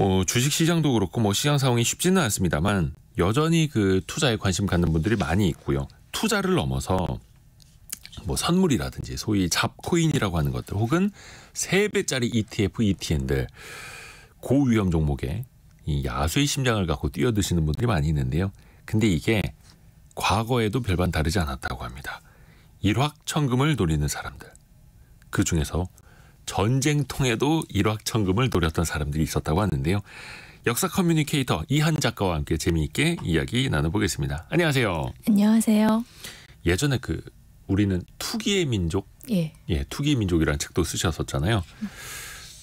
뭐 주식 시장도 그렇고 뭐 시장 상황이 쉽지는 않습니다만 여전히 그 투자에 관심 갖는 분들이 많이 있고요. 투자를 넘어서 뭐 선물이라든지 소위 잡코인이라고 하는 것들 혹은 세배짜리 ETF, ETN들 고위험 종목에 이 야수의 심장을 갖고 뛰어드시는 분들이 많이 있는데요. 근데 이게 과거에도 별반 다르지 않았다고 합니다. 일확천금을 노리는 사람들. 그 중에서 전쟁통에도 일확천금을 노렸던 사람들이 있었다고 하는데요. 역사 커뮤니케이터 이한 작가와 함께 재미있게 이야기 나눠보겠습니다. 안녕하세요. 안녕하세요. 예전에 그 우리는 투기의 민족, 예, 예 투기의 민족이라는 책도 쓰셨었잖아요.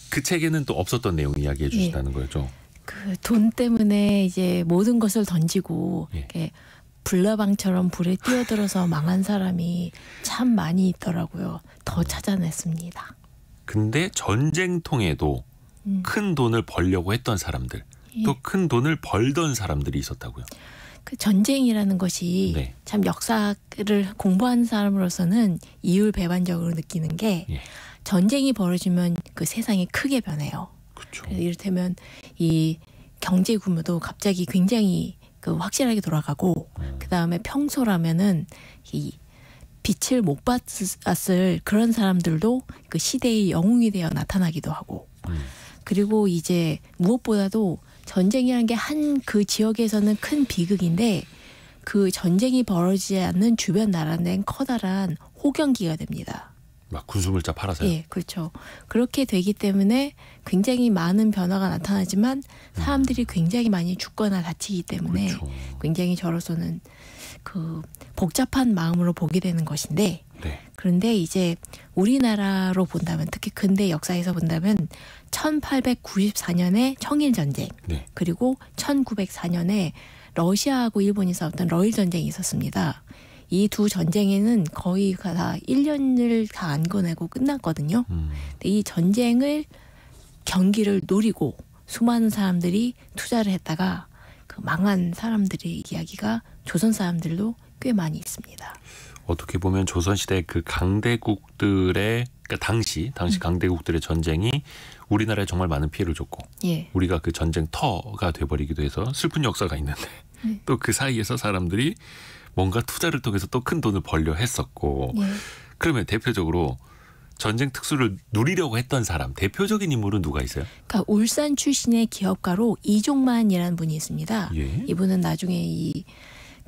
그 책에는 또 없었던 내용 이야기해 주신다는 예. 거죠. 그 돈 때문에 이제 모든 것을 던지고 예. 이렇게 불나방처럼 불에 뛰어들어서 망한 사람이 참 많이 있더라고요. 더 음. 찾아냈습니다. 근데 전쟁통에도 음. 큰 돈을 벌려고 했던 사람들 예. 또큰 돈을 벌던 사람들이 있었다고요. 그 전쟁이라는 것이 네. 참 역사를 공부한 사람으로서는 이율배반적으로 느끼는 게 예. 전쟁이 벌어지면 그 세상이 크게 변해요. 그렇죠. 이를테면 이 경제 규모도 갑자기 굉장히 그 확실하게 돌아가고 음. 그 다음에 평소라면은 이 빛을 못 봤을 그런 사람들도 그 시대의 영웅이 되어 나타나기도 하고 음. 그리고 이제 무엇보다도 전쟁이라는 게 한 그 지역에서는 큰 비극인데 그 전쟁이 벌어지지 않는 주변 나라는 커다란 호경기가 됩니다. 막 군수물자 팔아서요. 예, 그렇죠. 그렇게 되기 때문에 굉장히 많은 변화가 나타나지만 사람들이 음. 굉장히 많이 죽거나 다치기 때문에 그렇죠. 굉장히 저로서는 그 복잡한 마음으로 보게 되는 것인데 네. 그런데 이제 우리나라로 본다면 특히 근대 역사에서 본다면 1894년에 청일 전쟁 네. 그리고 1904년에 러시아하고 일본이 싸웠던 러일 전쟁이 있었습니다. 이 두 전쟁에는 거의 다 1년을 다 안 거내고 끝났거든요. 음. 근데 이 전쟁을 경기를 노리고 수많은 사람들이 투자를 했다가 그 망한 사람들의 이야기가 조선 사람들도 꽤 많이 있습니다. 어떻게 보면 조선 시대 그 강대국들의 그러니까 당시 당시 음. 강대국들의 전쟁이 우리나라에 정말 많은 피해를 줬고 예. 우리가 그 전쟁터가 돼버리기도 해서 슬픈 역사가 있는데 예. 네. 또그 사이에서 사람들이 뭔가 투자를 통해서 또 큰 돈을 벌려 했었고 예. 그러면 대표적으로 전쟁 특수를 누리려고 했던 사람 대표적인 인물은 누가 있어요? 그러니까 울산 출신의 기업가로 이종만이라는 분이 있습니다. 예. 이분은 나중에 이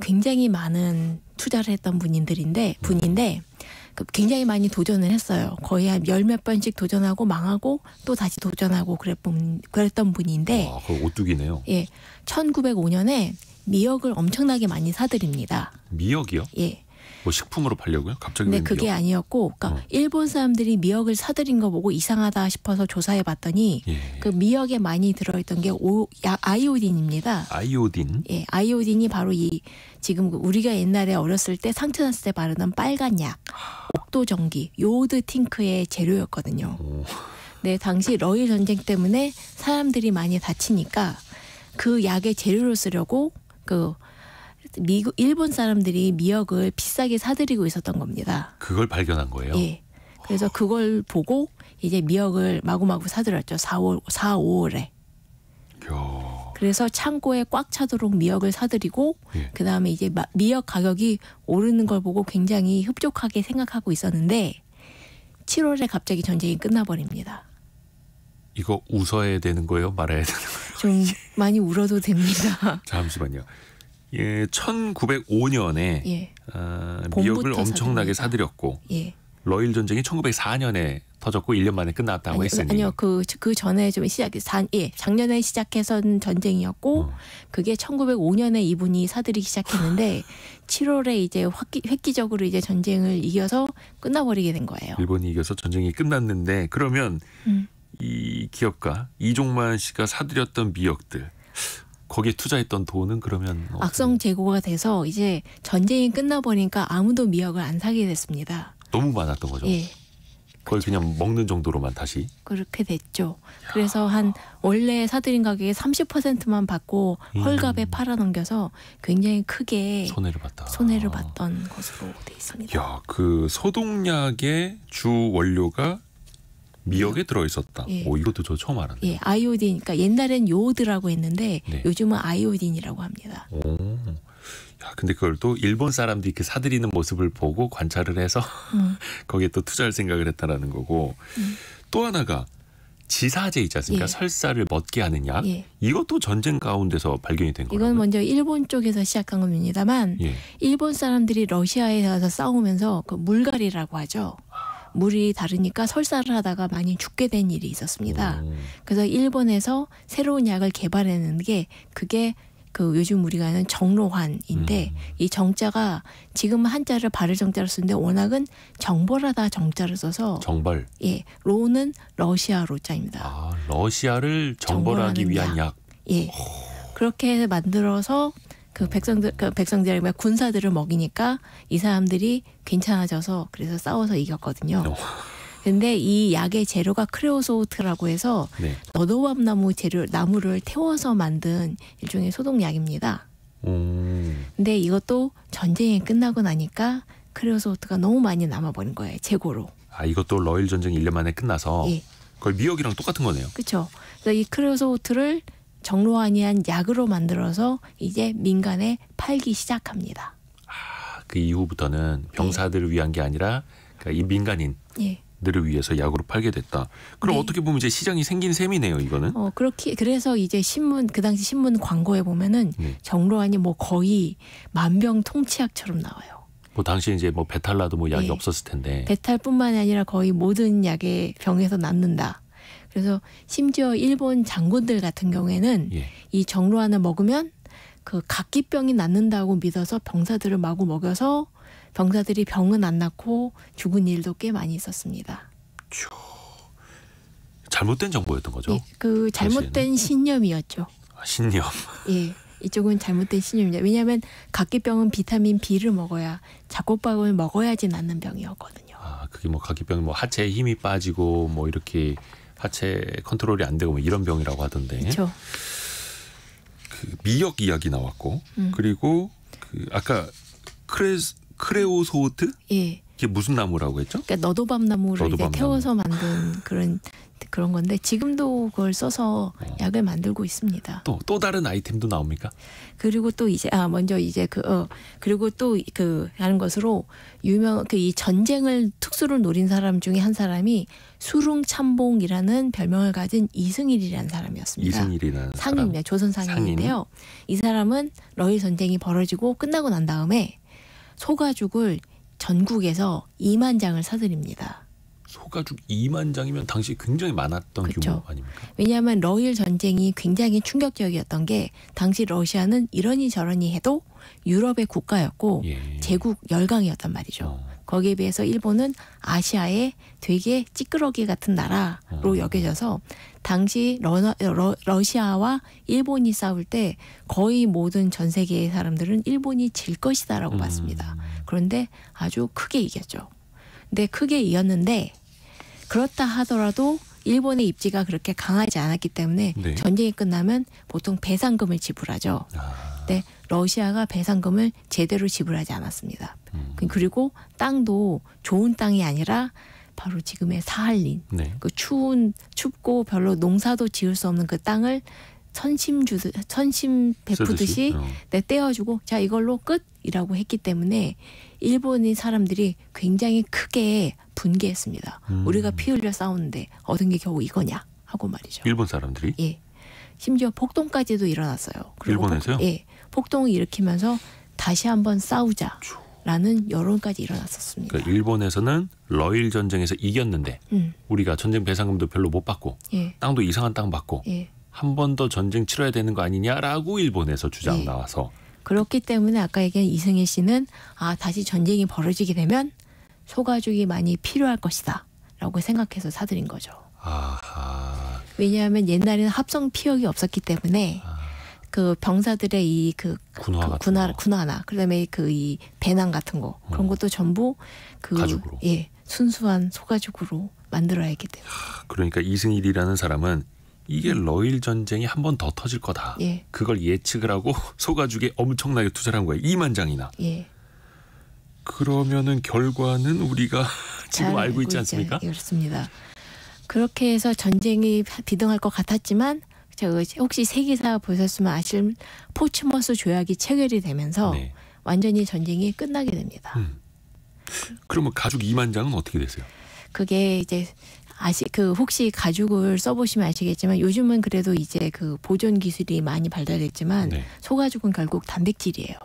굉장히 많은 투자를 했던 분인들인데 분인데 그 굉장히 많이 도전을 했어요. 거의 한 열 몇 번씩 도전하고 망하고 또 다시 도전하고 그랬던, 그랬던 분인데. 아, 그 오뚜기네요. 예. 1905년에 미역을 엄청나게 많이 사들입니다. 미역이요? 예. 뭐 식품으로 팔려고요? 갑자기 네, 그게 미역? 아니었고, 그러니까 어. 일본 사람들이 미역을 사들인 거 보고 이상하다 싶어서 조사해봤더니 예. 그 미역에 많이 들어있던 게 오, 야, 아이오딘입니다. 아이오딘? 예, 아이오딘이 바로 이 지금 그 우리가 옛날에 어렸을 때 상처 났을 때 바르던 빨간 약, 옥도전기, 요오드 팅크의 재료였거든요. 오. 네, 당시 러일 전쟁 때문에 사람들이 많이 다치니까 그 약의 재료로 쓰려고 그 미국 일본 사람들이 미역을 비싸게 사들이고 있었던 겁니다. 그걸 발견한 거예요. 예. 그래서 어. 그걸 보고 이제 미역을 마구마구 사들였죠. 4월 4, 5월에. 야. 그래서 창고에 꽉 차도록 미역을 사들이고 예. 그다음에 이제 미역 가격이 오르는 걸 보고 굉장히 흡족하게 생각하고 있었는데 7월에 갑자기 전쟁이 끝나버립니다. 이거 웃어야 되는 거예요? 말아야 되는 거예요? 좀 많이 울어도 됩니다. 잠시만요. 예, 1905년에 예. 어, 미역을 엄청나게 사들였고 예. 러일 전쟁이 1904년에 터졌고 1년 만에 끝났다고 아니 했으니 아니요 그그 그 전에 좀 시작이 예, 작년에 시작해선 전쟁이었고 어. 그게 1905년에 이분이 사들이기 시작했는데 7월에 이제 획기, 획기적으로 이제 전쟁을 이겨서 끝나버리게 된 거예요. 일본이 이겨서 전쟁이 끝났는데 그러면 음. 이 기업가 이종만 씨가 사들였던 미역들 거기에 투자했던 돈은 그러면 악성 재고가 돼서 이제 전쟁이 끝나버리니까 아무도 미역을 안 사게 됐습니다. 너무 많았던 거죠. 예. 그걸 그냥 먹는 정도로만 다시 그렇게 됐죠. 야. 그래서 한 원래 사들인 가격의 30%만 받고 음. 헐값에 음. 팔아 넘겨서 굉장히 크게 손해를 봤다. 손해를 봤던 것으로 돼 있습니다. 야, 그 소독약의 주 원료가 미역에 들어 있었다. 예. 오, 뭐 이것도 저 처음 알았네요. 예, 아이오딘. 그러니까 옛날엔 요오드라고 했는데 네. 요즘은 아이오딘이라고 합니다. 오. 야, 근데 그걸 또 일본 사람들이 이렇게 사들이는 모습을 보고 관찰을 해서 음. 거기에 또 투자할 생각을 했다라는 거고 음. 또 하나가 지사제 있지 않습니까? 예. 설사를 멎게 하는 약. 예. 이것도 전쟁 가운데서 발견이 된 거예요. 이건 먼저 일본 쪽에서 시작한 겁니다만 예. 일본 사람들이 러시아에 가서 싸우면서 그 물갈이라고 하죠. 아, 물이 다르니까 설사를 하다가 많이 죽게 된 일이 있었습니다. 오. 그래서 일본에서 새로운 약을 개발하는 게 그게 그 요즘 우리가 아는 정로환인데 음. 이 정자가 지금 한자를 발을 정자로 쓰는데 워낙은 정벌하다 정자를 써서 정벌 예 로는 러시아 로자입니다. 아 러시아를 정벌하기 위한 약. 예 오. 그렇게 만들어서 그 백성들 그 백성들이 군사들을 먹이니까 이 사람들이 괜찮아져서 그래서 싸워서 이겼거든요. 어. 근데 이 약의 재료가 크레오소트라고 해서 네. 너도밤 나무 재료 나무를 태워서 만든 일종의 소독약입니다. 음. 근데 이것도 전쟁이 끝나고 나니까 크레오소트가 너무 많이 남아버린 거예요. 재고로. 아 이것도 러일 전쟁 1년 만에 끝나서 예. 거의 미역이랑 똑같은 거네요. 그렇죠. 그래서 이 크레오소트를 정로 아니한 약으로 만들어서 이제 민간에 팔기 시작합니다. 아, 그 이후부터는 네. 병사들을 네. 위한 게 아니라 그러니까 이 민간인. 들을 네. 위해서 약으로 팔게 됐다. 그럼 네. 어떻게 보면 이제 시장이 생긴 셈이네요, 이거는. 어 그렇게 그래서 이제 신문 그 당시 신문 광고에 보면은 네. 정로환이 뭐 거의 만병통치약처럼 나와요. 뭐 당시 이제 뭐 배탈 나도 뭐 약이 네. 없었을 텐데. 배탈뿐만 이 아니라 거의 모든 약에 병에서 낫는다. 그래서 심지어 일본 장군들 같은 경우에는 예. 이 정로 하나 먹으면 그 각기병이 낫는다고 믿어서 병사들을 마구 먹여서 병사들이 병은 안 낫고 죽은 일도 꽤 많이 있었습니다. 저... 잘못된 정보였던 거죠? 예, 그 잘못된 당시에는? 신념이었죠. 아, 신념. 예. 이쪽은 잘못된 신념이죠 왜냐하면 각기병은 비타민 B를 먹어야 잡곡밥을 먹어야지 낫는 병이었거든요. 아, 그게 뭐 각기병 이뭐 하체에 힘이 빠지고 뭐 이렇게 하체 컨트롤이 안 되고 뭐 이런 병이라고 하던데. 그쵸. 그 미역 이야기 나왔고 음. 그리고 그 아까 크레 크레오소트? 예. 이게 무슨 나무라고 했죠? 그러니까 너도밤 나무를 너도밤 이제 태워서 나무. 만든 그런 그런 건데 지금도 그걸 써서 어. 약을 만들고 있습니다. 또 또 다른 아이템도 나옵니까? 그리고 또 이제 아 먼저 이제 그 어, 그리고 또 그 하는 것으로 유명 그 이 전쟁을 특수를 노린 사람 중에 한 사람이 수릉 참봉이라는 별명을 가진 이승일이라는 사람이었습니다. 이승일이라는 상인입니다. 조선 상인인데요. 상인? 이 사람은 러일 전쟁이 벌어지고 끝나고 난 다음에 소가죽을 전국에서 2만 장을 사들입니다. 소가죽 2만 장이면 당시 굉장히 많았던 그렇죠. 규모 아닙니까? 왜냐하면 러일 전쟁이 굉장히 충격적이었던 게 당시 러시아는 이러니 저러니 해도 유럽의 국가였고 예. 제국 열강이었단 말이죠. 어. 거기에 비해서 일본은 아시아의 되게 찌끄러기 같은 나라로 어. 여겨져서 당시 러, 러, 러시아와 일본이 싸울 때 거의 모든 전 세계의 사람들은 일본이 질 것이다라고 음. 봤습니다. 그런데 아주 크게 이겼죠. 네, 크게 이었는데 그렇다 하더라도 일본의 입지가 그렇게 강하지 않았기 때문에 네. 전쟁이 끝나면 보통 배상금을 지불하죠. 아. 근 네, 러시아가 배상금을 제대로 지불하지 않았습니다. 음. 그리고 땅도 좋은 땅이 아니라 바로 지금의 사할린 네. 그 추운 춥고 별로 농사도 지을 수 없는 그 땅을 천심 주듯 심 베푸듯이 어. 네, 떼어주고 자 이걸로 끝이라고 했기 때문에 일본인 사람들이 굉장히 크게 분개했습니다. 음. 우리가 피 흘려 싸우는데 얻은 게 겨우 이거냐 하고 말이죠. 일본 사람들이? 예. 심지어 폭동까지도 일어났어요. 일본에서요? 폭, 예. 폭동을 일으키면서 다시 한번 싸우자. 라는 여론까지 일어났었습니다. 그러니까 일본에서는 러일 전쟁에서 이겼는데 음. 우리가 전쟁 배상금도 별로 못 받고 예. 땅도 이상한 땅 받고 예. 한번 더 전쟁 치러야 되는 거 아니냐라고 일본에서 주장 예. 나와서 그렇기 때문에 아까 얘기한 이승혜 씨는 아 다시 전쟁이 벌어지게 되면 소가죽이 많이 필요할 것이다라고 생각해서 사들인 거죠. 아하. 왜냐하면 옛날에는 합성 피혁이 없었기 때문에 아. 그 병사들의 이 그 군화 그 군화, 군화나 그다음에 그 이 배낭 같은 거 그런 어. 것도 전부 그 가죽으로. 예 순수한 소가죽으로 만들어야 했기 때문에. 그러니까 이승일이라는 사람은 이게 러일 전쟁이 한 번 더 터질 거다. 예. 그걸 예측을 하고 소가죽에 엄청나게 투자를 한 거예요. 2만 장이나. 예. 그러면은 결과는 우리가 지금 알고, 알고 있지 않습니까? 있지. 그렇습니다. 그렇게 해서 전쟁이 비등할 것 같았지만 혹시 세계사 보셨으면 아실 포츠머스 조약이 체결이 되면서 네. 완전히 전쟁이 끝나게 됩니다. 음. 그러면 가죽 2만 장은 어떻게 됐어요? 그게 이제 아시 그 혹시 가죽을 써보시면 아시겠지만 요즘은 그래도 이제 그 보존 기술이 많이 발달했지만 네. 소가죽은 결국 단백질이에요.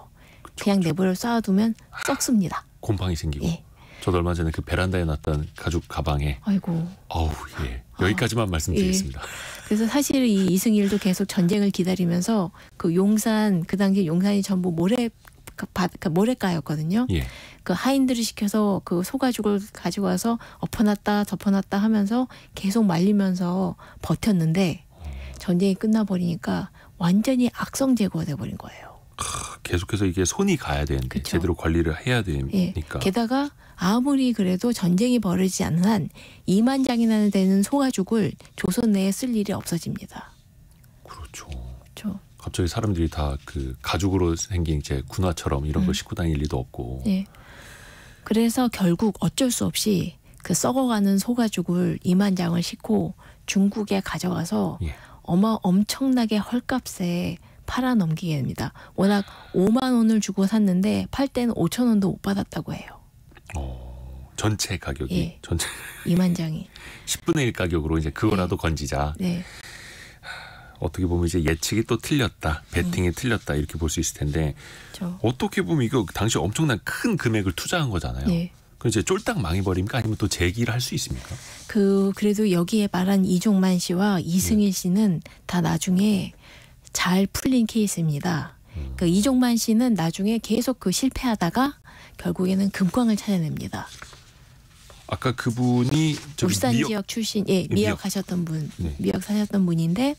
그쵸, 그냥 내버려 쌓아두면 썩습니다. 곰팡이 생기고. 예. 저도 얼마 전에 그 베란다에 놨던 가죽 가방에 아이고. 어우 예. 아, 여기까지만 아, 말씀드리겠습니다. 예. 그래서 사실 이 이승일도 계속 전쟁을 기다리면서 그 용산 그 당시 용산이 전부 모래 바, 그, 그 모래가였거든요. 예. 그 하인들을 시켜서 그 소가죽을 가지고 와서 엎어놨다 덮어놨다 하면서 계속 말리면서 버텼는데 전쟁이 끝나버리니까 완전히 악성 제거가 돼버린 거예요. 계속해서 이게 손이 가야 되는데 그쵸? 제대로 관리를 해야 예. 되니까. 예. 게다가 아무리 그래도 전쟁이 벌어지지 않는 한 2만 장이나 되는 소가죽을 조선 내에 쓸 일이 없어집니다. 그렇죠. 갑자기 사람들이 다 그 가죽으로 생긴 이제 군화처럼 이런 음. 걸싣고 다닐 리도 없고. 예. 그래서 결국 어쩔 수 없이 그 썩어가는 소가죽을 2만 장을 싣고 중국에 가져가서 예. 어마 엄청나게 헐값에 팔아 넘기게 됩니다. 워낙 5만 원을 주고 샀는데 팔 때는 5천 원도 못 받았다고 해요. 어, 전체 가격이 예. 전체 2만 장이 10분의 1 가격으로 이제 그거라도 네. 건지자. 네. 어떻게 보면 이제 예측이 또 틀렸다, 베팅이 음. 틀렸다 이렇게 볼 수 있을 텐데 그렇죠. 어떻게 보면 이거 당시 엄청난 큰 금액을 투자한 거잖아요. 예. 그 이제 쫄딱 망해버립니까? 아니면 또 재기를 할 수 있습니까? 그 그래도 여기에 말한 이종만 씨와 이승일 예. 씨는 다 나중에 잘 풀린 케이스입니다. 그러니까 음. 그 이종만 씨는 나중에 계속 그 실패하다가 결국에는 금광을 찾아냅니다. 아까 그분이 울산 미역, 지역 출신 예, 예 미역, 하셨던 분 네. 미역 사셨던 분인데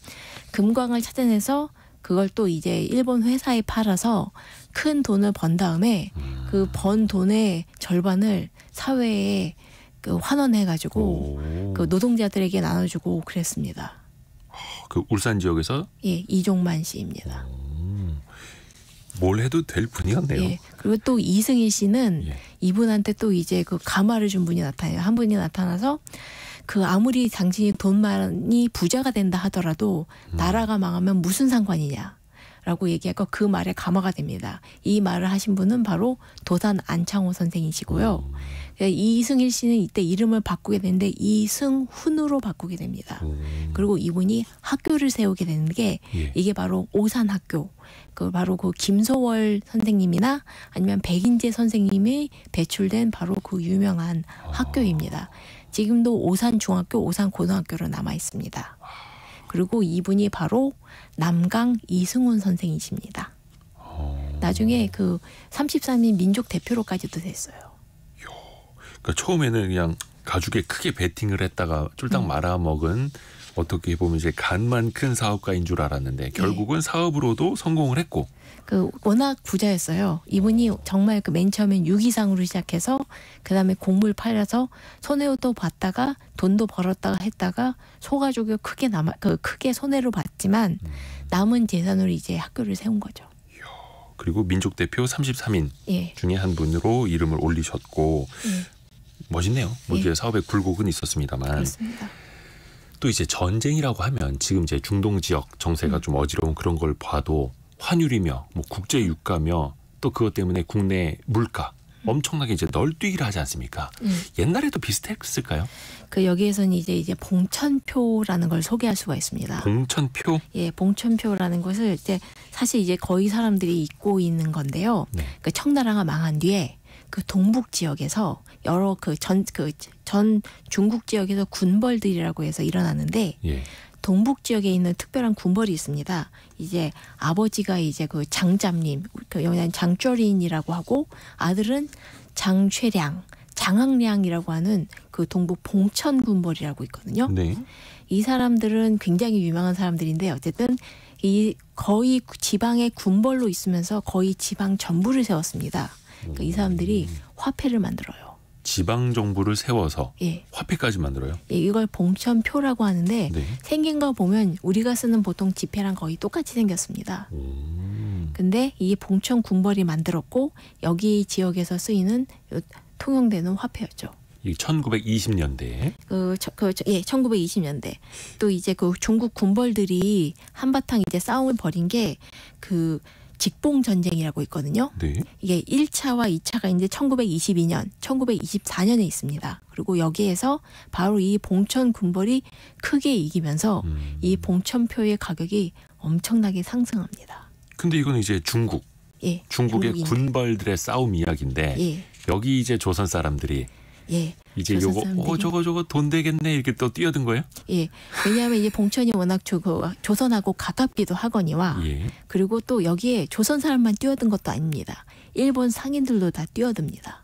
금광을 찾아내서 그걸 또 이제 일본 회사에 팔아서 큰 돈을 번 다음에 음. 그번 돈의 절반을 사회에 그 환원해 가지고 그 노동자들에게 나눠주고 그랬습니다. 그 울산 지역에서 예 이종만 씨입니다. 오. 뭘 해도 될 분이었네요. 예. 그리고 또 이승희 씨는 예. 이분한테 또 이제 그 가마를 준 분이 나타나요. 한 분이 나타나서 그 아무리 당신이 돈 많이 부자가 된다 하더라도 음. 나라가 망하면 무슨 상관이냐. 라고 얘기하고 그 말에 감화가 됩니다. 이 말을 하신 분은 바로 도산 안창호 선생이시고요. 음. 예, 이승일 씨는 이때 이름을 바꾸게 되는데 이승훈으로 바꾸게 됩니다. 오. 그리고 이분이 학교를 세우게 되는 게 예. 이게 바로 오산학교. 그 바로 그 김소월 선생님이나 아니면 백인재 선생님이 배출된 바로 그 유명한 아. 학교입니다. 지금도 오산 중학교, 오산 고등학교로 남아 있습니다. 그리고 이분이 바로 남강 이승훈 선생이십니다. 아. 나중에 그 33인 민족 대표로까지도 됐어요. 그러니까 처음에는 그냥 가죽에 크게 베팅을 했다가 쫄딱 음. 말아먹은 어떻게 보면 이제 간만 큰 사업가인 줄 알았는데 네. 결국은 네. 사업으로도 성공을 했고 그 워낙 부자였어요. 이분이 정말 그맨 처음엔 유기상으로 시작해서 그다음에 곡물 팔아서 손해도 봤다가 돈도 벌었다가 했다가 소가족이 크게 남아 그 크게 손해로 봤지만 음. 남은 재산으로 이제 학교를 세운 거죠. 그리고 민족 대표 33인 예. 중에 한 분으로 이름을 올리셨고 예. 멋있네요. 모두의 뭐 예. 사업의 굴곡은 있었습니다만. 그렇습니다. 또 이제 전쟁이라고 하면 지금 이제 중동 지역 정세가 음. 좀 어지러운 그런 걸 봐도 환율이며 뭐 국제 유가며 또 그것 때문에 국내 물가 음. 엄청나게 이제 널뛰기를 하지 않습니까? 음. 옛날에도 비슷했을까요? 그 여기에서는 이제 이제 봉천표라는 걸 소개할 수가 있습니다. 봉천표? 예, 봉천표라는 것을 이제 사실 이제 거의 사람들이 잊고 있는 건데요. 네. 그 청나라가 망한 뒤에 그 동북 지역에서 여러 그 전 그전 그 중국 지역에서 군벌들이라고 해서 일어나는데 예. 동북 지역에 있는 특별한 군벌이 있습니다. 이제 아버지가 이제 그 장잡님, 그 영양 장쩌린이라고 하고 아들은 장최량, 장학량이라고 하는 그 동북 봉천 군벌이라고 있거든요. 네. 이 사람들은 굉장히 유명한 사람들인데 어쨌든 이 거의 지방의 군벌로 있으면서 거의 지방 전부를 세웠습니다. 그러니까 이 사람들이 화폐를 만들어요. 지방 정부를 세워서 예. 화폐까지 만들어요. 예, 이걸 봉천표라고 하는데 네. 생긴 거 보면 우리가 쓰는 보통 지폐랑 거의 똑같이 생겼습니다. 음. 근데 이 봉천 군벌이 만들었고 여기 지역에서 쓰이는 통용되는 화폐였죠. 1920년대. 그, 저, 그, 저, 예, 1920년대. 또 이제 그 중국 군벌들이 한바탕 이제 싸움을 벌인 게그 직봉 전쟁이라고 있거든요. 네. 이게 1차와 2차가 있제 1922년, 1924년에 있습니다. 그리고 여기에서 바로 이 봉천 군벌이 크게 이기면서 음. 이 봉천표의 가격이 엄청나게 상승합니다. 근데 이건 이제 중국. 예, 중국의 중국인. 군벌들의 싸움 이야기인데 예. 여기 이제 조선 사람들이 예. 이제 요거 어 저거 저거 돈 되겠네 이렇게 또 뛰어든 거예요? 예. 왜냐하면 이게 봉천이 워낙 저거 그, 조선하고 가깝기도 하거니와 예. 그리고 또 여기에 조선 사람만 뛰어든 것도 아닙니다. 일본 상인들도 다 뛰어듭니다.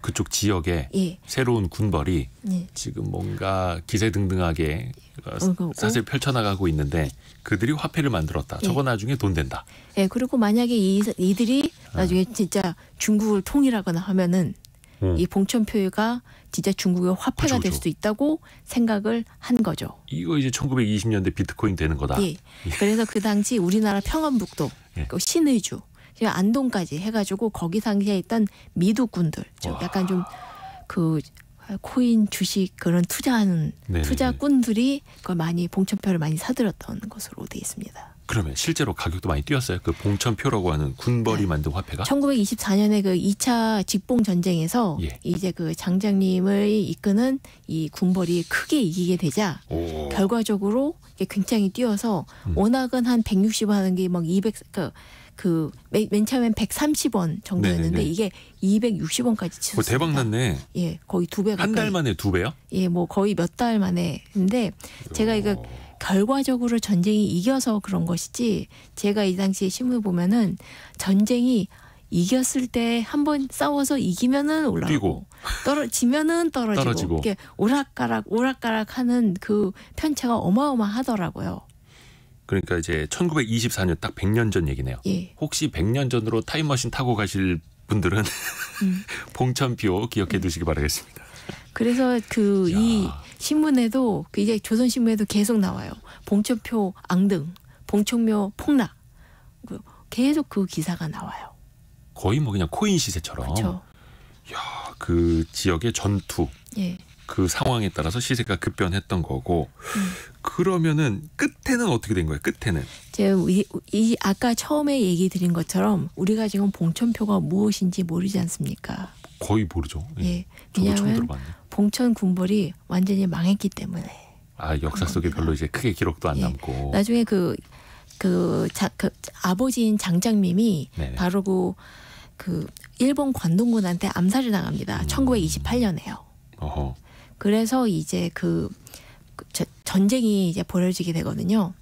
그쪽 지역에 예. 새로운 군벌이 예. 지금 뭔가 기세등등하게 어, 어 그, 사실 어? 펼쳐나가고 있는데 그들이 화폐를 만들었다. 예. 저거 나중에 돈 된다. 예. 그리고 만약에 이, 이들이 아. 나중에 아. 진짜 중국을 통일하거나 하면은 음. 이 봉천표유가 진짜 중국의 화폐가 그쵸, 아, 그쵸. 될 수도 있다고 생각을 한 거죠. 이거 이제 1920년대 비트코인 되는 거다. 예. 예. 그래서 그 당시 우리나라 평안북도, 예. 신의주, 안동까지 해가지고 거기 상시에 있던 미두꾼들, 즉 약간 좀 그 코인 주식 그런 투자하는 네네네. 투자꾼들이 그걸 많이 봉천표를 많이 사들였던 것으로 되어 있습니다. 그러면 실제로 가격도 많이 뛰었어요. 그 봉천표라고 하는 군벌이 네. 만든 화폐가 1924년에 그 2차 직봉 전쟁에서 예. 이제 그 장장님을 이끄는 이 군벌이 크게 이기게 되자 오. 결과적으로 이게 굉장히 뛰어서 음. 원학은 한 160원 하는 게막 200, 그, 그, 맨 처음엔 130원 정도였는데 네네 이게 260원까지 치솟습 대박 났네. 예, 거의 두배가한달 만에 두 배요? 예, 뭐 거의 몇 달 만에. 근데 제가 이거 결과적으로 전쟁이 이겨서 그런 것이지 제가 이 당시에 신문을 보면은 전쟁이 이겼을 때 한 번 싸워서 이기면은 올라가고 떨어지면은 떨어지고, 떨어지고. 이렇게 오락가락 오락가락 하는 그 편차가 어마어마하더라고요. 그러니까 이제 1924년 딱 100년 전 얘기네요. 예. 혹시 100년 전으로 타임머신 타고 가실 분들은 음. 봉천비오 기억해 두시기 바라겠습니다. 그래서 그 이 신문에도 이게 조선신문에도 계속 나와요. 봉천표 앙등, 봉천묘 폭락 그 계속 그 기사가 나와요. 거의 뭐 그냥 코인 시세처럼. 그렇죠. 야, 그 지역의 전투. 예. 그 상황에 따라서 시세가 급변했던 거고 음. 그러면은 끝에는 어떻게 된 거예요? 끝에는 이, 이 아까 처음에 얘기 드린 것처럼 우리가 지금 봉천표가 무엇인지 모르지 않습니까? 거의 모르죠. 예. 예 왜냐하면 봉천 군벌이 완전히 망했기 때문에. 아 역사 속에 별로 이제 크게 기록도 안 예. 남고. 나중에 그그 그, 그, 그 아버지인 장장님이 네네. 바로 그, 그 일본 관동군한테 암살을 당합니다. 음. 1928년에요. 어허. 그래서 이제 그, 그 전쟁이 이제 벌어지게 되거든요.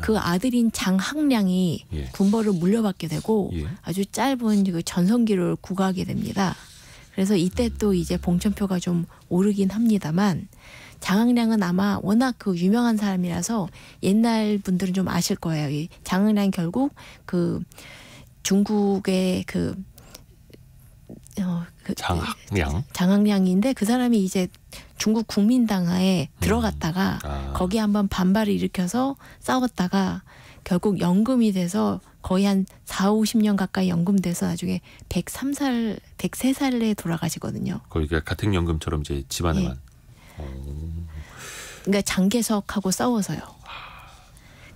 그 아. 들인 장학량이 예. 군벌을 물려받게 되고 예. 아주 짧은 그 전성기를 구가하게 됩니다. 그래서 이때 또 이제 봉천표가 좀 오르긴 합니다만 장학량은 아마 워낙 그 유명한 사람이라서 옛날 분들은 좀 아실 거예요. 이장학량 결국 그 중국의 그 어, 그장학량 장항량인데 그 사람이 이제 중국 국민당하에 음. 들어갔다가 음. 아. 거기 한번 반발을 일으켜서 싸웠다가 결국 연금이 돼서 거의 한 4, 50년 가까이 연금돼서 나중에 103살, 103살에 돌아가시거든요. 거의 그러니까 같은 연금처럼 이제 집안에만. 네. 그러니까 장계석하고 싸워서요.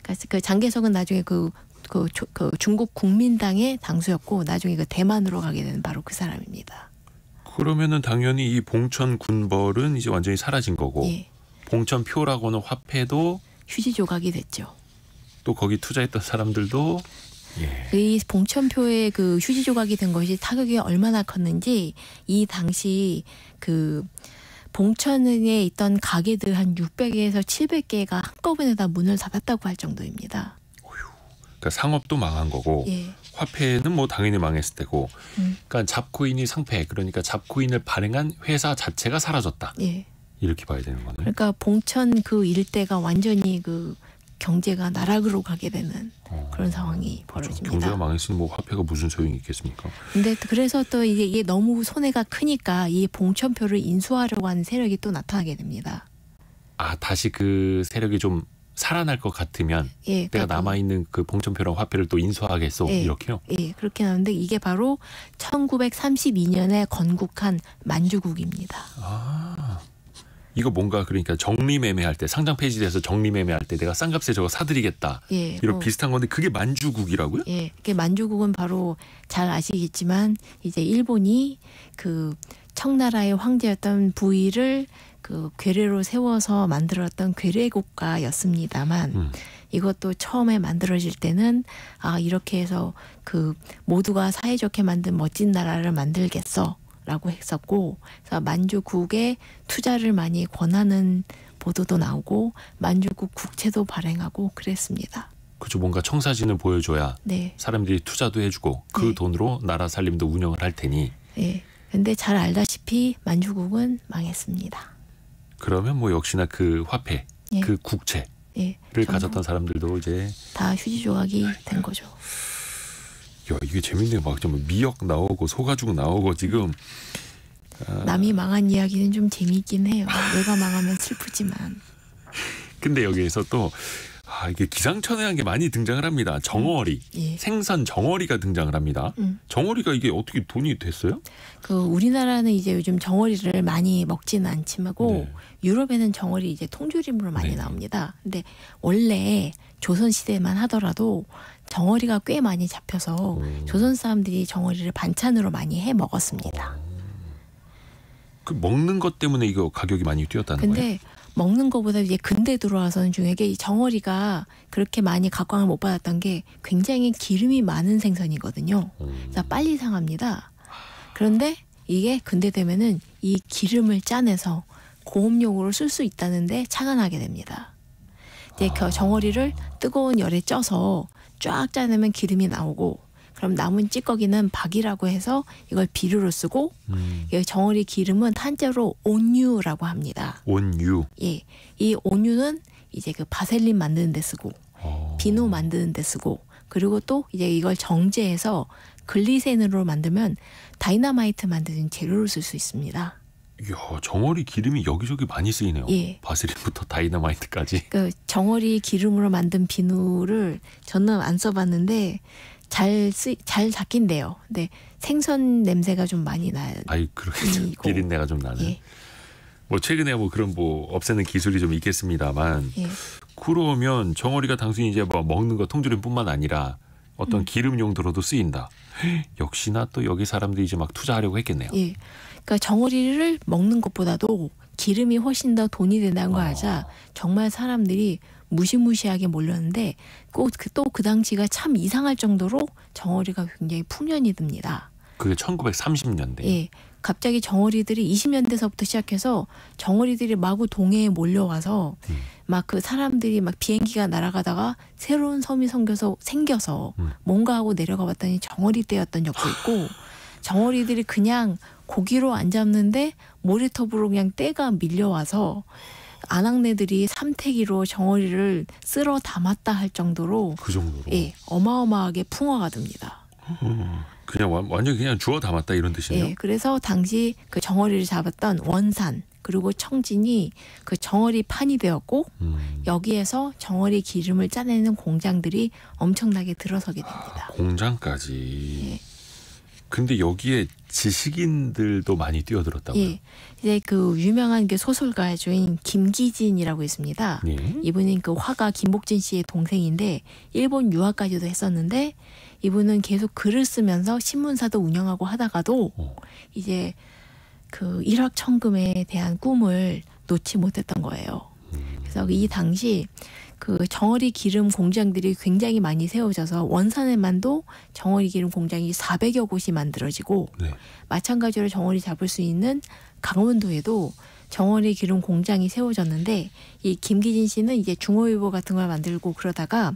그러니까 그 장계석은 나중에 그, 그, 조, 그 중국 국민당의 당수였고 나중에 그 대만으로 가게 되는 바로 그 사람입니다. 그러면은 당연히 이 봉천 군벌은 이제 완전히 사라진 거고 예. 봉천 표라고는 화폐도 휴지 조각이 됐죠. 또 거기 투자했던 사람들도 예. 의 봉천표의 그 휴지 조각이 된 것이 타격이 얼마나 컸는지 이 당시 그 봉천에 있던 가게들 한 600개에서 700개가 한꺼번에 다 문을 닫았다고 할 정도입니다. 어휴, 그러니까 상업도 망한 거고 예. 화폐는 뭐 당연히 망했을 테고 음. 그러니까 잡코인이 상폐 그러니까 잡코인을 발행한 회사 자체가 사라졌다. 예. 이렇게 봐야 되는 거네 그러니까 봉천 그 일대가 완전히 그 경제가 나락으로 가게 되는 어. 그런 상황이 그렇죠. 벌어집니다. 경제가 망했으니 뭐 화폐가 무슨 소용이 있겠습니까? 근데 그래서 또 이게, 이게 너무 손해가 크니까 이 봉천표를 인수하려고 하는 세력이 또 나타나게 됩니다. 아 다시 그 세력이 좀 살아날 것 같으면 예, 내가 남아 있는 그 봉천표랑 화폐를 또 인수하겠소 예, 이렇게요. 예, 그렇게 나는데 이게 바로 1932년에 건국한 만주국입니다. 아. 이거 뭔가 그러니까 정리매매할 때 상장 페이지돼서 정리매매할 때 내가 싼 값에 저거 사드리겠다 예, 이런 뭐, 비슷한 건데 그게 만주국이라고요? 예, 그게 만주국은 바로 잘 아시겠지만 이제 일본이 그 청나라의 황제였던 부위를 그 괴뢰로 세워서 만들었던 괴뢰 국가였습니다만 음. 이것도 처음에 만들어질 때는 아 이렇게 해서 그 모두가 사이좋게 만든 멋진 나라를 만들겠어 라고 했었고, 그래서 만주국에 투자를 많이 권하는 보도도 나오고, 만주국 국채도 발행하고 그랬습니다. 그죠 뭔가 청사진을 보여줘야 네. 사람들이 투자도 해주고 그 네. 돈으로 나라 살림도 운영을 할 테니. 네. 근데 잘 알다시피 만주국은 망했습니다. 그러면 뭐 역시나 그 화폐, 네. 그 국채를 네. 가졌던 사람들도 이제 다 휴지 조각이 네. 된 거죠. 야 이게 재밌네 막좀 미역 나오고 소가죽 나오고 지금 남이 망한 이야기는 좀 재미있긴 해요. 내가 망하면 슬프지만. 근데 여기에서 또 아, 이게 기상천외한 게 많이 등장을 합니다. 정어리, 음, 예. 생선 정어리가 등장을 합니다. 음. 정어리가 이게 어떻게 돈이 됐어요? 그 우리나라는 이제 요즘 정어리를 많이 먹지는 않지만 네. 유럽에는 정어리 이제 통조림으로 많이 네. 나옵니다. 근데 원래 조선시대만 하더라도 정어리가 꽤 많이 잡혀서 음. 조선 사람들이 정어리를 반찬으로 많이 해 먹었습니다. 어. 그 먹는 것 때문에 이거 가격이 많이 뛰었다는 근데 거예요? 근데 먹는 것보다 이제 근대 들어와서는 중에게이 정어리가 그렇게 많이 각광을 못 받았던 게 굉장히 기름이 많은 생선이거든요. 음. 그래서 빨리 상합니다. 그런데 이게 근대 되면은 이 기름을 짜내서 고음용으로 쓸 수 있다는데 착안하게 됩니다. 이제 예, 그 정어리를 뜨거운 열에 쪄서 쫙 짜내면 기름이 나오고 그럼 남은 찌꺼기는 박이라고 해서 이걸 비료로 쓰고 음. 정어리 예, 기름은 탄자로 온유라고 합니다. 온유. 예, 이 온유는 이제 그 바셀린 만드는 데 쓰고 오. 어. 비누 만드는 데 쓰고 그리고 또 이제 이걸 정제해서 글리센으로 만들면 다이나마이트 만드는 재료로 쓸 수 있습니다. 이야, 정어리 기름이 여기저기 많이 쓰이네요. 예. 바세린부터 다이너마이트까지. 그 정어리 기름으로 만든 비누를 저는 안 써봤는데 잘 쓰, 잘 닦긴 돼요. 근데 생선 냄새가 좀 많이 나요. 아이, 그렇게 비린내가 좀 나는. 예. 뭐 최근에 뭐 그런 뭐 없애는 기술이 좀 있겠습니다만 예. 그러면 정어리가 단순히 이제 뭐 먹는 거 통조림뿐만 아니라 어떤 음. 기름 용도로도 쓰인다. 역시나 또 여기 사람들이 이제 막 투자하려고 했겠네요. 예. 그러니까 정어리를 먹는 것보다도 기름이 훨씬 더 돈이 된다는 거 아. 자 정말 사람들이 무시무시하게 몰렸는데 꼭그 또그 당시가 참 이상할 정도로 정어리가 굉장히 풍년이 듭니다. 그게 1930년대. 예. 갑자기 정어리들이 20년대서부터 시작해서 정어리들이 마구 동해에 몰려와서 음. 막그 사람들이 막 비행기가 날아가다가 새로운 섬이 생겨서 생겨서 음. 뭔가 하고 내려가 봤더니 정어리떼였던 역도 있고 정어리들이 그냥 고기로 안 잡는데 모래톱으로 그냥 떼가 밀려와서 아낙네들이 삼태기로 정어리를 쓸어 담았다 할 정도로 그 정도로 예 어마어마하게 풍어가 됩니다. 음, 그냥 완전 그냥 주워 담았다 이런 뜻이네요. 예, 그래서 당시 그 정어리를 잡았던 원산 그리고 청진이 그 정어리 판이 되었고 음. 여기에서 정어리 기름을 짜내는 공장들이 엄청나게 들어서게 아, 됩니다. 아, 공장까지. 예. 근데 여기에 지식인들도 많이 뛰어들었다고요? 예. 이제 그 유명한 게 소설가 주인 김기진이라고 있습니다. 예. 이분은 그 화가 김복진 씨의 동생인데 일본 유학까지도 했었는데 이분은 계속 글을 쓰면서 신문사도 운영하고 하다가도 오. 어. 이제 그일억천금에 대한 꿈을 놓지 못했던 거예요. 그래서 이 당시 그 정어리 기름 공장들이 굉장히 많이 세워져서 원산에만도 정어리 기름 공장이 400여 곳이 만들어지고 네. 마찬가지로 정어리 잡을 수 있는 강원도에도 정어리 기름 공장이 세워졌는데 이 김기진 씨는 이제 중어일보 같은 걸 만들고 그러다가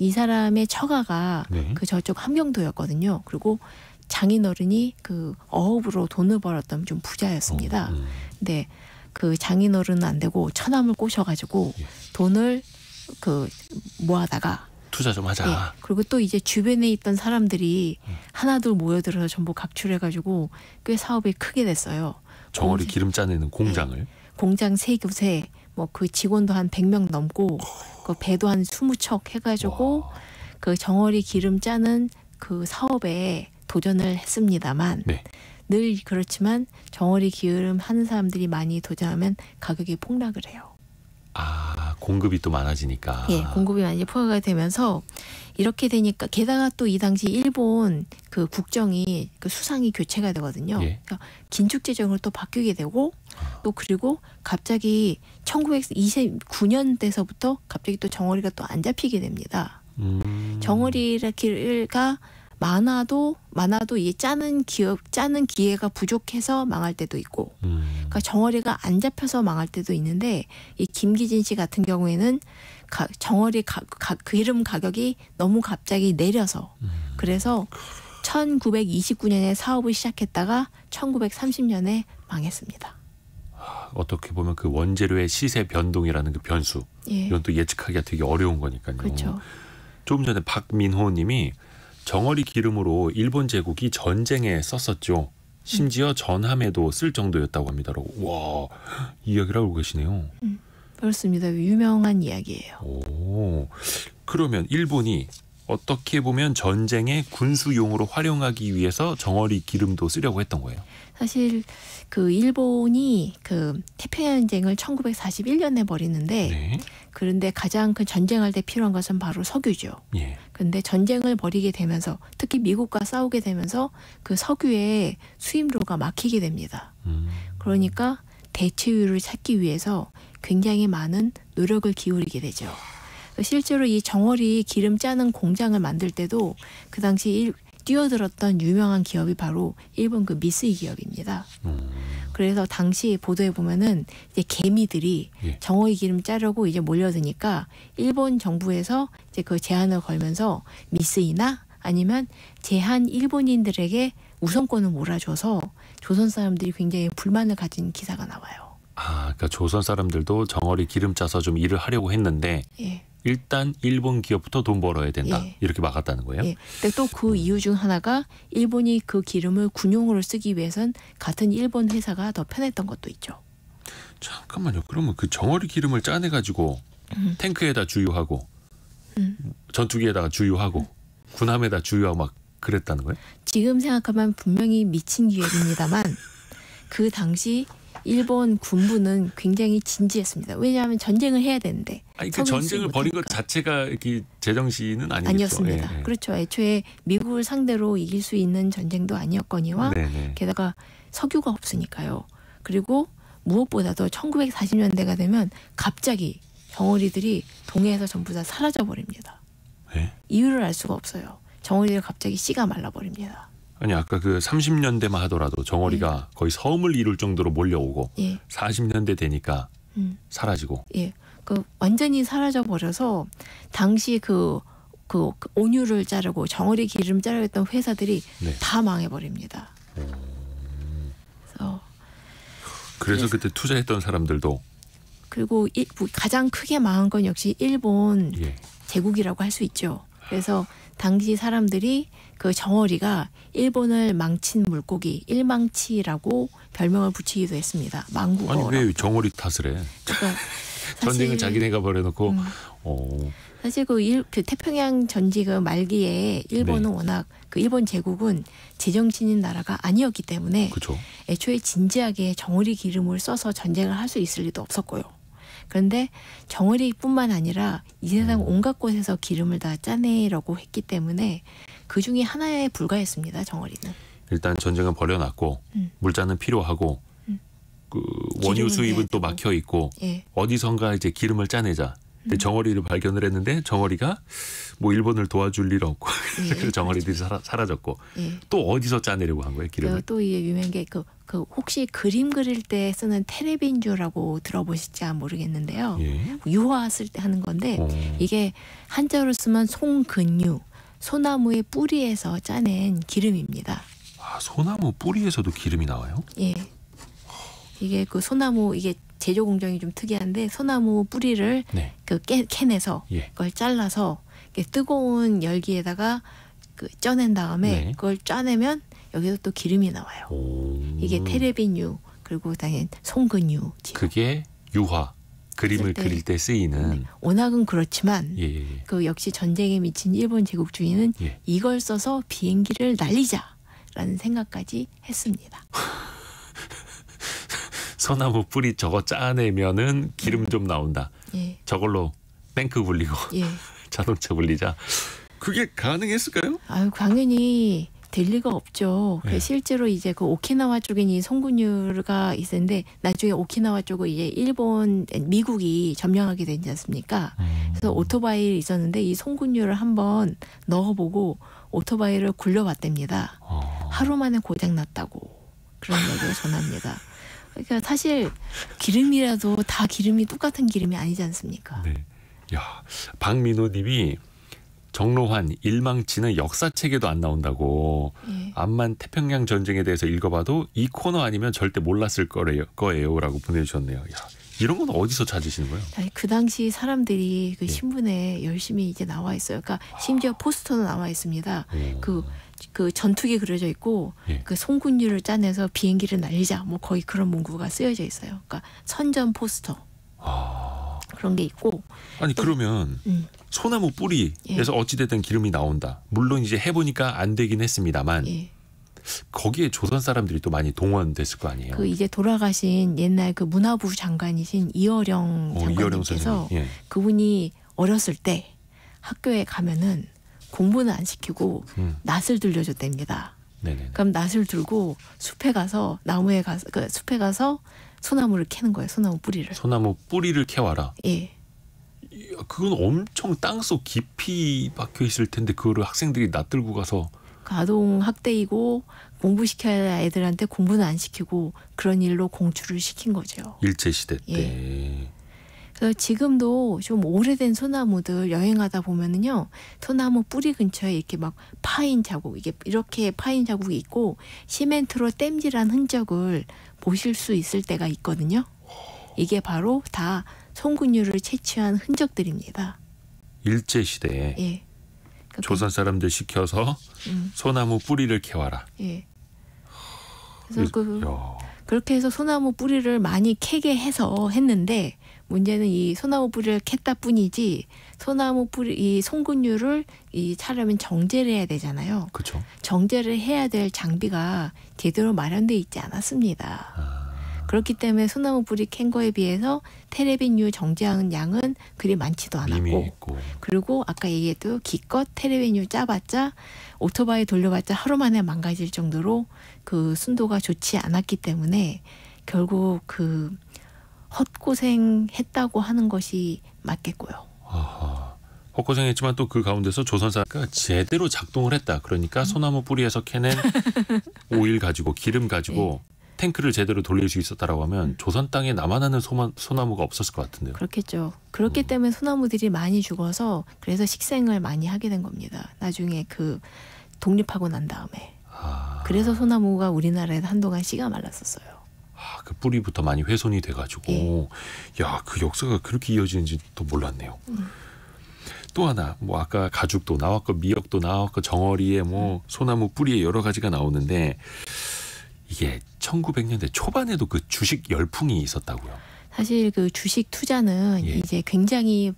이 사람의 처가가 네. 그 저쪽 함경도였거든요. 그리고 장인어른이 그 어업으로 돈을 벌었던 좀 부자였습니다. 어, 음. 근데 그 장인어른은 안 되고 처남을 꼬셔가지고 예. 돈을 그 모아다가 투자 좀 하자. 예. 그리고 또 이제 주변에 있던 사람들이 음. 하나둘 모여들어서 전부 각출해가지고 꽤 사업이 크게 됐어요. 정어리 공장, 기름 짜내는 공장을. 예. 공장 세 곳에 뭐그 직원도 한 백 명 넘고 어. 그 배도 한 스무 척 해가지고 와. 그 정어리 기름 짜는 그 사업에 도전을 했습니다만 네. 늘 그렇지만 정어리 기름 하는 사람들이 많이 도전하면 가격이 폭락을 해요. 아 공급이 또 많아지니까. 예, 공급이 많이 폭락가 되면서 이렇게 되니까 게다가 또 이 당시 일본 그 국정이 그 수상이 교체가 되거든요. 예. 그러니까 긴축 재정을또 바뀌게 되고 아. 또 그리고 갑자기 1929년 대서부터 갑자기 또 정어리가 또 안 잡히게 됩니다. 음. 정어리가 많아도 많아도 이 짜는 기업 짜는 기회가 부족해서 망할 때도 있고 음. 그러니까 정어리가 안 잡혀서 망할 때도 있는데 이 김기진 씨 같은 경우에는 가, 정어리 가, 가, 그 이름 가격이 너무 갑자기 내려서 음. 그래서 1929년에 사업을 시작했다가 1930년에 망했습니다. 어떻게 보면 그 원재료의 시세 변동이라는 그 변수 예. 이건 또 예측하기가 되게 어려운 거니까요. 그렇죠. 조금 전에 박민호님이 정어리 기름으로 일본 제국이 전쟁에 썼었죠. 심지어 전함에도 쓸 정도였다고 합니다. 와 이야기를 하고 계시네요. 음, 그렇습니다. 유명한 이야기예요. 오 그러면 일본이 어떻게 보면 전쟁의 군수용으로 활용하기 위해서 정어리 기름도 쓰려고 했던 거예요. 사실 그 일본이 그 태평양 전쟁을 1941년에 벌이는데 네. 그런데 가장 그 전쟁할 때 필요한 것은 바로 석유죠. 예. 근데 전쟁을 벌이게 되면서 특히 미국과 싸우게 되면서 그 석유의 수입로가 막히게 됩니다. 음. 그러니까 대체유를 찾기 위해서 굉장히 많은 노력을 기울이게 되죠. 실제로 이 정월이 기름 짜는 공장을 만들 때도 그 당시 일, 뛰어들었던 유명한 기업이 바로 일본 그 미쓰이 기업입니다. 음. 그래서 당시 보도에 보면은 이제 개미들이 예. 정월이 기름 짜려고 이제 몰려드니까 일본 정부에서 이제 그 제한을 걸면서 미쓰이나 아니면 제한 일본인들에게 우선권을 몰아줘서 조선 사람들이 굉장히 불만을 가진 기사가 나와요. 아, 그러니까 조선 사람들도 정어리 기름 짜서 좀 일을 하려고 했는데 예. 일단 일본 기업부터 돈 벌어야 된다 예. 이렇게 막았다는 거예요. 예. 근데 또그 음. 이유 중 하나가 일본이 그 기름을 군용으로 쓰기 위해선 같은 일본 회사가 더 편했던 것도 있죠. 잠깐만요. 그러면 그 정어리 기름을 짜내 가지고 음. 탱크에다 주유하고 음. 전투기에다가 주유하고 음. 군함에다 주유하고 막 그랬다는 거예요? 지금 생각하면 분명히 미친 기획입니다만 그 당시 일본 군부는 굉장히 진지했습니다. 왜냐하면 전쟁을 해야 되는데. 아니, 그 전쟁을 벌인 것 자체가 이렇게 제정신은 아니겠죠. 아니었습니다. 네, 그렇죠. 애초에 미국을 상대로 이길 수 있는 전쟁도 아니었거니와 네, 네. 게다가 석유가 없으니까요. 그리고 무엇보다도 1940년대가 되면 갑자기 정어리들이 동해에서 전부 다 사라져 버립니다. 네. 이유를 알 수가 없어요. 정어리들 갑자기 씨가 말라 버립니다. 아니 아까 그 30년대만 하더라도 정어리가 예. 거의 섬을 이룰 정도로 몰려오고 예. 40년대 되니까 음. 사라지고 예. 그 완전히 사라져 버려서 당시 그그 그 온유를 자르고 정어리 기름 자르겠던 회사들이 네. 다 망해 버립니다. 그래서, 그래서 예. 그때 투자했던 사람들도 그리고 일, 뭐 가장 크게 망한 건 역시 일본 예. 제국이라고 할 수 있죠. 그래서 당시 사람들이 그 정어리가 일본을 망친 물고기 일망치라고 별명을 붙이기도 했습니다. 망국어. 아니 왜 정어리 탓을 해? 그러니까 전쟁을 자기네가 벌여놓고. 음. 어. 사실 그, 일, 그 태평양 전지 말기에 일본은 네. 워낙 그 일본 제국은 재정치인 나라가 아니었기 때문에 그쵸. 애초에 진지하게 정어리 기름을 써서 전쟁을 할 수 있을 리도 없었고요. 그런데 정어리뿐만 아니라 이 세상 음. 온갖 곳에서 기름을 다 짜내라고 했기 때문에 그 중에 하나에 불과했습니다. 정어리는. 일단 전쟁은 벌여놨고 음. 물자는 필요하고 음. 그 원유 수입은 또 막혀 있고 예. 어디선가 이제 기름을 짜내자 음. 네, 정어리를 발견을 했는데 정어리가 뭐 일본을 도와줄 일 없고 예, 그 정어리들이 사라, 사라졌고 예. 또 어디서 짜내려고 한 거예요 기름을? 그 또이 유명한 게 그 그 혹시 그림 그릴 때 쓰는 테레빈주라고 들어보실지 모르겠는데요. 예. 유화 쓸 때 하는 건데 오. 어. 이게 한자로 쓰면 송근유 소나무의 뿌리에서 짜낸 기름입니다. 아 소나무 뿌리에서도 기름이 나와요? 예. 이게 그 소나무 이게 제조 공정이 좀 특이한데 소나무 뿌리를 네. 그 깨, 캔에서 예. 그걸 잘라서 뜨거운 열기에다가 그 쪄낸 다음에 네. 그걸 짜내면 여기서 또 기름이 나와요. 오. 이게 테레비유 그리고 당연히 송근유. 그게 유화. 그림을 때, 네. 그릴 때 쓰이는 네. 원학은 그렇지만 예, 예, 예. 그 역시 전쟁에 미친 일본 제국주의는 예. 이걸 써서 비행기를 날리자라는 생각까지 했습니다. 소나무 뿌리 저거 짜내면은 기름 네. 좀 나온다. 예. 저걸로 탱크 굴리고 예. 자동차 굴리자. 그게 가능했을까요? 아유 당연히 될 리가 없죠. 그 네. 실제로 이제 그 오키나와 쪽엔 이송분유가 있었는데 나중에 오키나와 쪽을 이제 일본, 미국이 점령하게 되지 않습니까? 음. 그래서 오토바이 있었는데 이송분유를 한번 넣어보고 오토바이를 굴려봤답니다. 어. 하루 만에 고장 났다고 그런 얘기를 전합니다. 그러니까 사실 기름이라도 다 기름이 똑같은 기름이 아니지 않습니까? 네. 야, 박민호 님이 정로환 일망치는 역사책에도 안 나온다고 예. 암만 태평양 전쟁에 대해서 읽어봐도 이 코너 아니면 절대 몰랐을 거래요, 거예요라고 보내주셨네요. 야, 이런 건 어디서 찾으시는 거예요? 아니, 그 당시 사람들이 그 예. 신문에 예. 열심히 이게 나와 있어요. 그러니까 심지어 아. 포스터도 나와 있습니다. 오. 그그 전투기 그려져 있고 예. 그송군니를 짜내서 비행기를 날리자 뭐 거의 그런 문구가 쓰여져 있어요. 그러니까 선전 포스터 아... 그런 게 있고 아니 또, 그 그러면 음. 소나무 뿌리에서 예. 어찌됐든 기름이 나온다. 물론 이제 해보니까 안 되긴 했습니다만 예. 거기에 조선 사람들이 또 많이 동원됐을 거 아니에요. 그 이제 돌아가신 옛날 그 문화부 장관이신 이어령 장관님께서 어, 이어령 예. 그분이 어렸을 때 학교에 가면은 공부는 안 시키고 음. 낫을 들려줬답니다. 네네 그럼 낫을 들고 숲에 가서 나무에 가서 그 숲에 가서 소나무를 캐는 거예요. 소나무 뿌리를. 소나무 뿌리를 캐와라. 예. 그건 엄청 땅속 깊이 박혀 있을 텐데 그거를 학생들이 낯들고 가서 아동 학대이고 공부시켜야 애들한테 공부는 안 시키고 그런 일로 공출을 시킨 거죠. 일제 시대 때. 예. 그래서 지금도 좀 오래된 소나무들 여행하다 보면은요, 소나무 뿌리 근처에 이렇게 막 파인 자국, 이게 이렇게 파인 자국이 있고 시멘트로 땜질한 흔적을 보실 수 있을 때가 있거든요. 이게 바로 다 송근류를 채취한 흔적들입니다. 일제 시대에 예. 그러니까 조선 사람들 시켜서 음. 소나무 뿌리를 캐와라. 예. 그래서 그, 야. 그렇게 해서 소나무 뿌리를 많이 캐게 해서 했는데 문제는 이 소나무 뿌리를 캤다 뿐이지 소나무 뿌리 이 송근류를 이 차려면 정제를 해야 되잖아요. 그렇죠. 정제를 해야 될 장비가 제대로 마련돼 있지 않았습니다. 아. 그렇기 때문에 소나무 뿌리 캔 거에 비해서 테레빈유 정제하는 양은 그리 많지도 않았고 있고. 그리고 아까 얘기해도 기껏 테레빈유 짜봤자 오토바이 돌려봤자 하루 만에 망가질 정도로 그 순도가 좋지 않았기 때문에 결국 그 헛고생했다고 하는 것이 맞겠고요. 아하. 헛고생했지만 또 그 가운데서 조선사가 제대로 작동을 했다. 그러니까 음. 소나무 뿌리에서 캐낸 오일 가지고 기름 가지고 네. 탱크를 제대로 돌릴 수 있었다라고 하면 음. 조선 땅에 남아나는 소마, 소나무가 없었을 것 같은데요. 그렇겠죠. 그렇기 음. 때문에 소나무들이 많이 죽어서 그래서 식생을 많이 하게 된 겁니다. 나중에 그 독립하고 난 다음에. 아. 그래서 소나무가 우리나라에 한동안 씨가 말랐었어요. 그 뿌리부터 많이 훼손이 돼가지고 예. 야그 역사가 그렇게 이어지는지 또 몰랐네요. 음. 또 하나 뭐 아까 가죽도 나왔고 미역도 나왔고 정어리에 뭐 음. 소나무 뿌리에 여러 가지가 나오는데 이게 1900년대 초반에도 그 주식 열풍이 있었다고요. 사실 그 주식 투자는 예. 이제 굉장히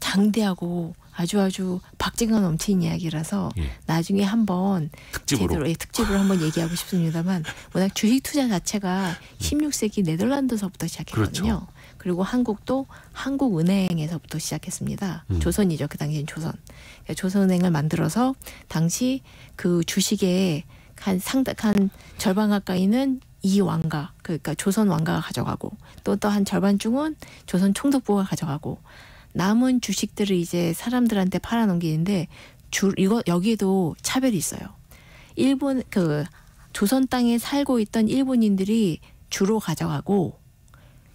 장대하고 아주 아주 박진감 넘친 이야기라서 예. 나중에 한번 특집으로 제대로 예, 특집으로 한번 얘기하고 싶습니다만 워낙 주식 투자 자체가 16세기 예. 네덜란드서부터 시작했거든요. 그렇죠. 그리고 한국도 한국은행에서부터 시작했습니다. 음. 조선이죠. 그 당시엔 조선. 그러니까 조선은행을 만들어서 당시 그주식에한 상당한 절반 가까이는 이 왕가 그러니까 조선 왕가가 가져가고 또 또 한절반중은 조선 총독부가 가져가고 남은 주식들을 이제 사람들한테 팔아넘기는데 주 이거 여기에도 차별이 있어요. 일본 그 조선 땅에 살고 있던 일본인들이 주로 가져가고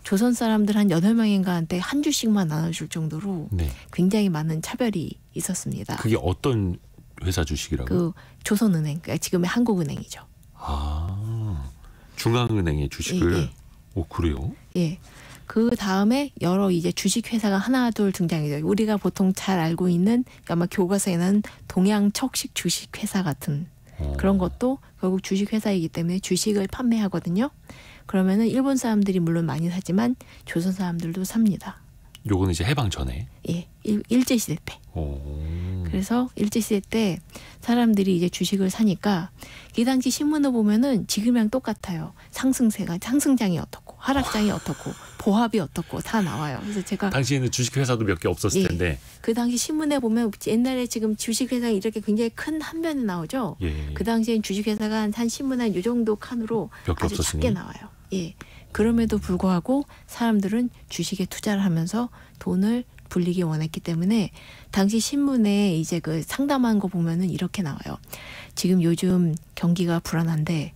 조선 사람들 한 여덟 명인가한테 한 주씩만 나눠줄 정도로 네. 굉장히 많은 차별이 있었습니다. 그게 어떤 회사 주식이라고? 그 조선은행, 그러니까 지금의 한국은행이죠. 아, 중앙은행의 주식을. 예, 예. 오 그래요? 예. 그 다음에 여러 이제 주식회사가 하나 둘 등장해요. 우리가 보통 잘 알고 있는 아마 교과서에는 동양 척식 주식회사 같은 어. 그런 것도 결국 주식회사이기 때문에 주식을 판매하거든요. 그러면은 일본 사람들이 물론 많이 사지만 조선 사람들도 삽니다. 요거는 이제 해방 전에. 예, 일, 제 시대 때. 오. 그래서 일제 시대 때 사람들이 이제 주식을 사니까 이 당시 신문을 보면은 지금이랑 똑같아요. 상승세가 상승장이 어떻고 하락장이 어떻고 보합이 어떻고 다 나와요. 그래서 제가 당시에는 주식회사도 몇 개 없었을 예. 텐데 그 당시 신문에 보면 옛날에 지금 주식회사 이렇게 굉장히 큰 한 면에 나오죠. 예. 그 당시엔 주식회사가 한, 한 신문 한요 정도 칸으로 아주 작게 나와요. 예. 그럼에도 불구하고 사람들은 주식에 투자를 하면서 돈을 불리기 원했기 때문에 당시 신문에 이제 그 상담한 거 보면은 이렇게 나와요. 지금 요즘 경기가 불안한데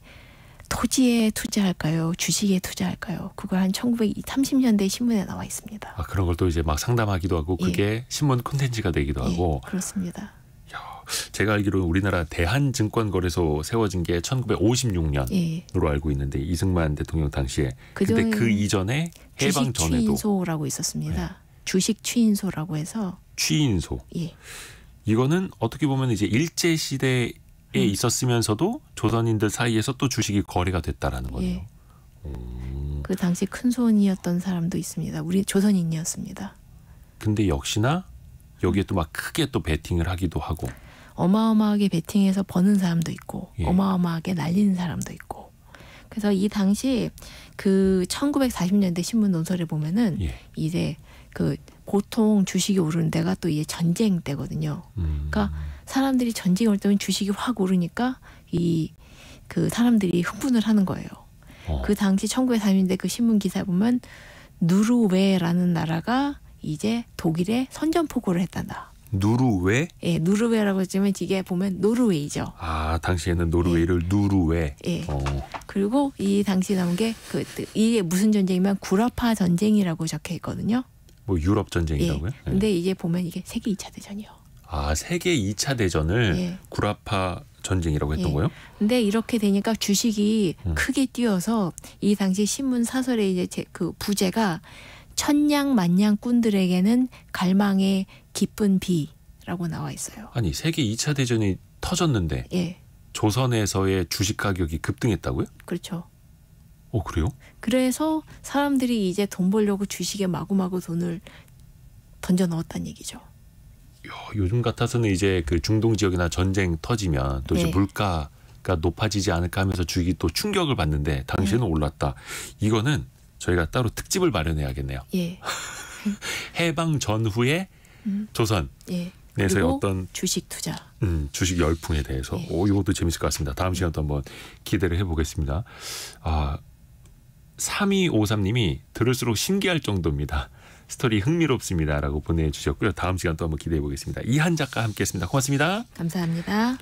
토지에 투자할까요? 주식에 투자할까요? 그걸 한 1930년대 신문에 나와 있습니다. 아, 그런 걸 또 이제 막 상담하기도 하고 예. 그게 예. 신문 콘텐츠가 되기도 예, 하고. 예, 그렇습니다. 야 제가 알기로 우리나라 대한증권거래소 세워진 게 1956년으로 예. 알고 있는데 이승만 대통령 당시에 그런데 그 이전에 해방 전에도 주식 추인소라고 있었습니다. 예. 주식 추인소라고 해서 추인소. 예. 이거는 어떻게 보면 이제 일제 시대 음. 있었으면서도 조선인들 사이에서 또 주식이 거래가 됐다라는 거네요. 예. 음. 그 당시 큰 손이었던 사람도 있습니다. 우리 조선인이었습니다. 근데 역시나 여기에 또 막 크게 또 베팅을 하기도 하고 어마어마하게 베팅해서 버는 사람도 있고 예. 어마어마하게 날리는 사람도 있고 그래서 이 당시 그 1940년대 신문 논설에 보면은 예. 이제 그 보통 주식이 오르는 데가 또 이제 전쟁 때거든요. 음. 그러니까 사람들이 전쟁이 올 때면 주식이 확 오르니까 이 그 사람들이 흥분을 하는 거예요. 어. 그 당시 1903년대 그 신문 기사 보면 누르웨라는 나라가 이제 독일에 선전포고를 했단다. 누르웨? 예, 누르웨라고 하지만 이게 보면 노르웨이죠. 아, 당시에는 노르웨이를 예. 누르웨. 예. 어. 그리고 이 당시 나온 게그 이게 무슨 전쟁이면 구라파 전쟁이라고 적혀 있거든요. 뭐 유럽 전쟁이라고요? 예. 근데 이게 보면 이게 세계 2차 대전이요. 아 세계 2차 대전을 예. 구라파 전쟁이라고 했던 예. 거예요? 근데 이렇게 되니까 주식이 음. 크게 뛰어서 이 당시 신문 사설의 이제 제, 그 부제가 천냥 만냥꾼들에게는 갈망의 기쁜 비라고 나와 있어요. 아니 세계 2차 대전이 터졌는데 예. 조선에서의 주식 가격이 급등했다고요? 그렇죠. 어 그래요? 그래서 사람들이 이제 돈 벌려고 주식에 마구마구 돈을 던져 넣었다는 얘기죠. 요즘 같아서는 이제 그 중동 지역이나 전쟁 터지면 또 이제 네. 물가가 높아지지 않을까 하면서 주기 또 충격을 받는데 당시에는 네. 올랐다. 이거는 저희가 따로 특집을 마련해야겠네요. 예. 해방 전후의 음. 조선. 예. 그래서 어떤 주식 투자, 음, 주식 열풍에 대해서 예. 오 이것도 재밌을 것 같습니다. 다음 시간 또 한번 기대를 해보겠습니다. 아, 3253님이 들을수록 신기할 정도입니다. 스토리 흥미롭습니다라고 보내주셨고요. 다음 시간 또 한번 기대해 보겠습니다. 이한 작가 함께했습니다. 고맙습니다. 감사합니다.